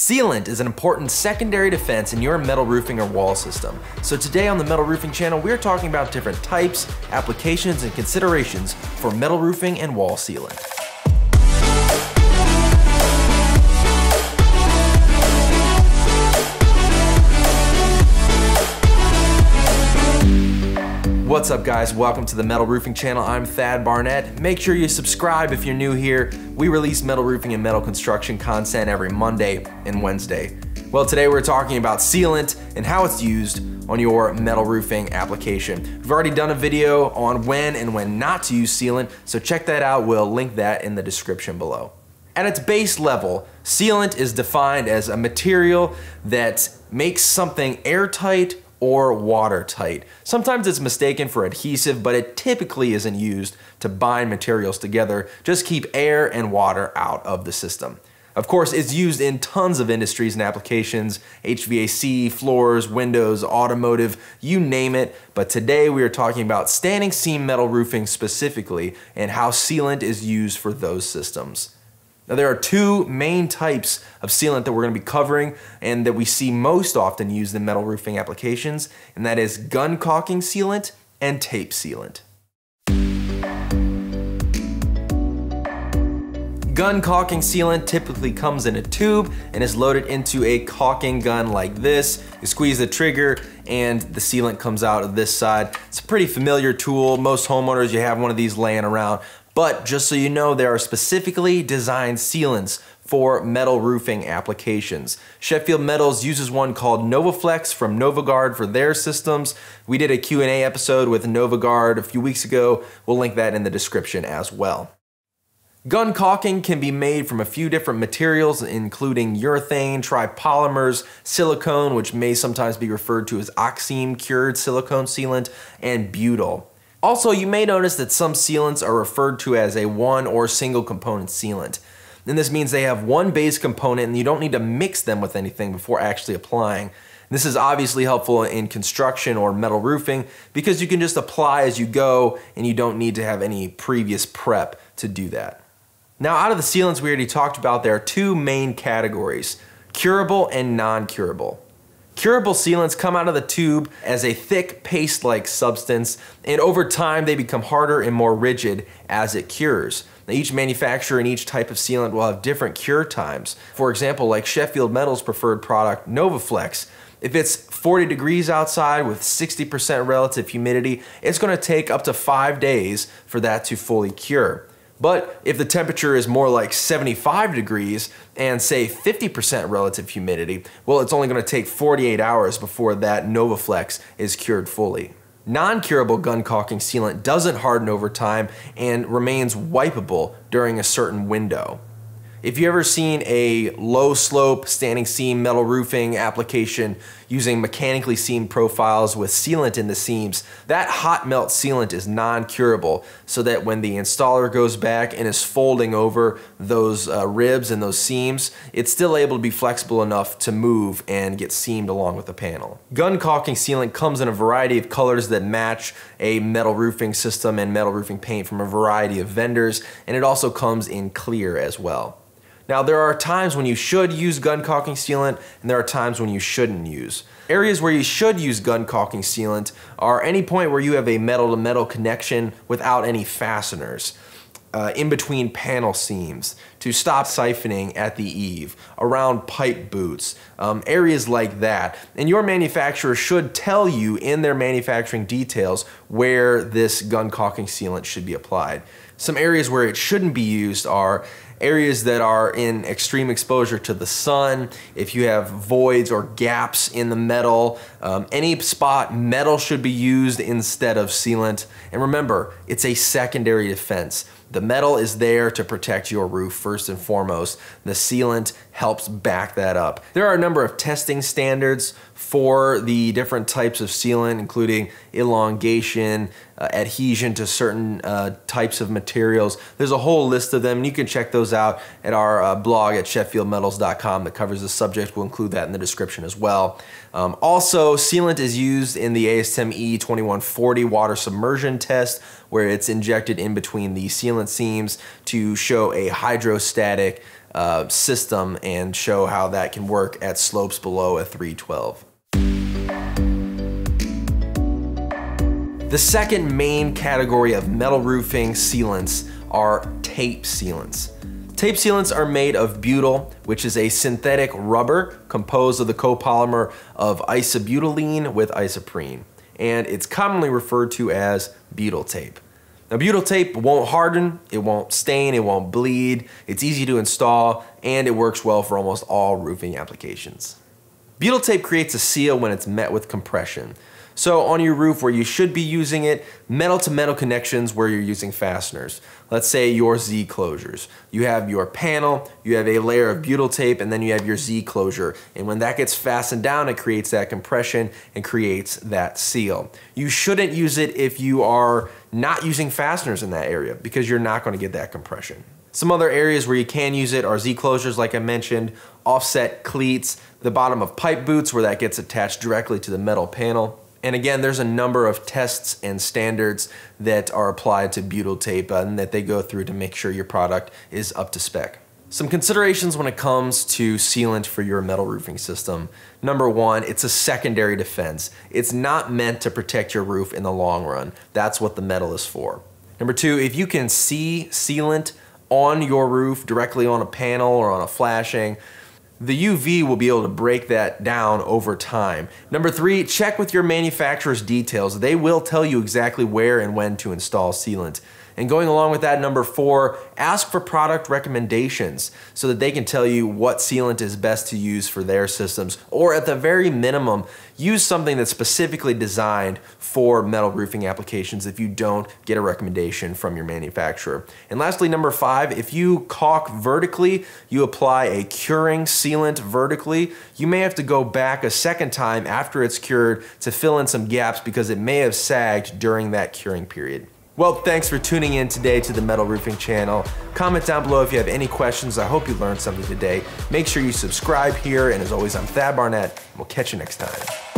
Sealant is an important secondary defense in your metal roofing or wall system. So today on the Metal Roofing Channel, we're talking about different types, applications, and considerations for metal roofing and wall sealant. What's up guys, welcome to the Metal Roofing Channel. I'm Thad Barnett. Make sure you subscribe if you're new here. We release metal roofing and metal construction content every Monday and Wednesday. Well, today we're talking about sealant and how it's used on your metal roofing application. We've already done a video on when and when not to use sealant, so check that out. We'll link that in the description below. At its base level, sealant is defined as a material that makes something airtight or watertight. Sometimes it's mistaken for adhesive, but it typically isn't used to bind materials together. Just keep air and water out of the system. Of course, it's used in tons of industries and applications, HVAC, floors, windows, automotive, you name it. But today we are talking about standing seam metal roofing specifically and how sealant is used for those systems. Now there are two main types of sealant that we're gonna be covering and that we see most often used in metal roofing applications, and that is gun caulking sealant and tape sealant. Gun caulking sealant typically comes in a tube and is loaded into a caulking gun like this. You squeeze the trigger and the sealant comes out of this side. It's a pretty familiar tool. Most homeowners, you have one of these laying around. But just so you know, there are specifically designed sealants for metal roofing applications. Sheffield Metals uses one called NovaFlex from NovaGuard for their systems. We did a Q&A episode with NovaGuard a few weeks ago. We'll link that in the description as well. Gun caulking can be made from a few different materials, including urethane, tripolymers, silicone, which may sometimes be referred to as oxime cured silicone sealant, and butyl. Also, you may notice that some sealants are referred to as a one or single component sealant. And this means they have one base component and you don't need to mix them with anything before actually applying. This is obviously helpful in construction or metal roofing because you can just apply as you go and you don't need to have any previous prep to do that. Now, out of the sealants we already talked about, there are two main categories curable and non curable. Curable sealants come out of the tube as a thick paste like substance, and over time they become harder and more rigid as it cures. Now, each manufacturer and each type of sealant will have different cure times. For example, like Sheffield Metal's preferred product, Novaflex, if it's 40 degrees outside with 60% relative humidity, it's gonna take up to five days for that to fully cure. But if the temperature is more like 75 degrees and say 50% relative humidity, well, it's only gonna take 48 hours before that NovaFlex is cured fully. Non-curable gun caulking sealant doesn't harden over time and remains wipeable during a certain window. If you ever seen a low slope standing seam metal roofing application using mechanically seamed profiles with sealant in the seams, that hot melt sealant is non-curable so that when the installer goes back and is folding over those uh, ribs and those seams, it's still able to be flexible enough to move and get seamed along with the panel. Gun caulking sealant comes in a variety of colors that match a metal roofing system and metal roofing paint from a variety of vendors, and it also comes in clear as well. Now, there are times when you should use gun caulking sealant, and there are times when you shouldn't use. Areas where you should use gun caulking sealant are any point where you have a metal to metal connection without any fasteners. Uh, in between panel seams, to stop siphoning at the eave, around pipe boots, um, areas like that. And your manufacturer should tell you in their manufacturing details where this gun caulking sealant should be applied. Some areas where it shouldn't be used are areas that are in extreme exposure to the sun, if you have voids or gaps in the metal, um, any spot, metal should be used instead of sealant. And remember, it's a secondary defense. The metal is there to protect your roof first and foremost. The sealant helps back that up. There are a number of testing standards for the different types of sealant, including elongation, uh, adhesion to certain uh, types of materials. There's a whole list of them. And you can check those out at our uh, blog at SheffieldMetals.com that covers the subject. We'll include that in the description as well. Um, also, sealant is used in the ASME E2140 water submersion test where it's injected in between the sealant seams to show a hydrostatic uh, system and show how that can work at slopes below a 312. The second main category of metal roofing sealants are tape sealants. Tape sealants are made of butyl, which is a synthetic rubber composed of the copolymer of isobutylene with isoprene, and it's commonly referred to as butyl tape. Now butyl tape won't harden, it won't stain, it won't bleed, it's easy to install, and it works well for almost all roofing applications. Butyl tape creates a seal when it's met with compression. So on your roof where you should be using it, metal to metal connections where you're using fasteners. Let's say your Z closures. You have your panel, you have a layer of butyl tape, and then you have your Z closure. And when that gets fastened down, it creates that compression and creates that seal. You shouldn't use it if you are not using fasteners in that area because you're not gonna get that compression. Some other areas where you can use it are Z closures, like I mentioned, offset cleats, the bottom of pipe boots where that gets attached directly to the metal panel. And again, there's a number of tests and standards that are applied to butyl tape uh, and that they go through to make sure your product is up to spec. Some considerations when it comes to sealant for your metal roofing system. Number one, it's a secondary defense. It's not meant to protect your roof in the long run. That's what the metal is for. Number two, if you can see sealant on your roof, directly on a panel or on a flashing, the UV will be able to break that down over time. Number three, check with your manufacturer's details. They will tell you exactly where and when to install sealant. And going along with that, number four, ask for product recommendations so that they can tell you what sealant is best to use for their systems. Or at the very minimum, use something that's specifically designed for metal roofing applications if you don't get a recommendation from your manufacturer. And lastly, number five, if you caulk vertically, you apply a curing sealant vertically, you may have to go back a second time after it's cured to fill in some gaps because it may have sagged during that curing period. Well, thanks for tuning in today to the Metal Roofing channel. Comment down below if you have any questions. I hope you learned something today. Make sure you subscribe here, and as always, I'm Thad Barnett, and we'll catch you next time.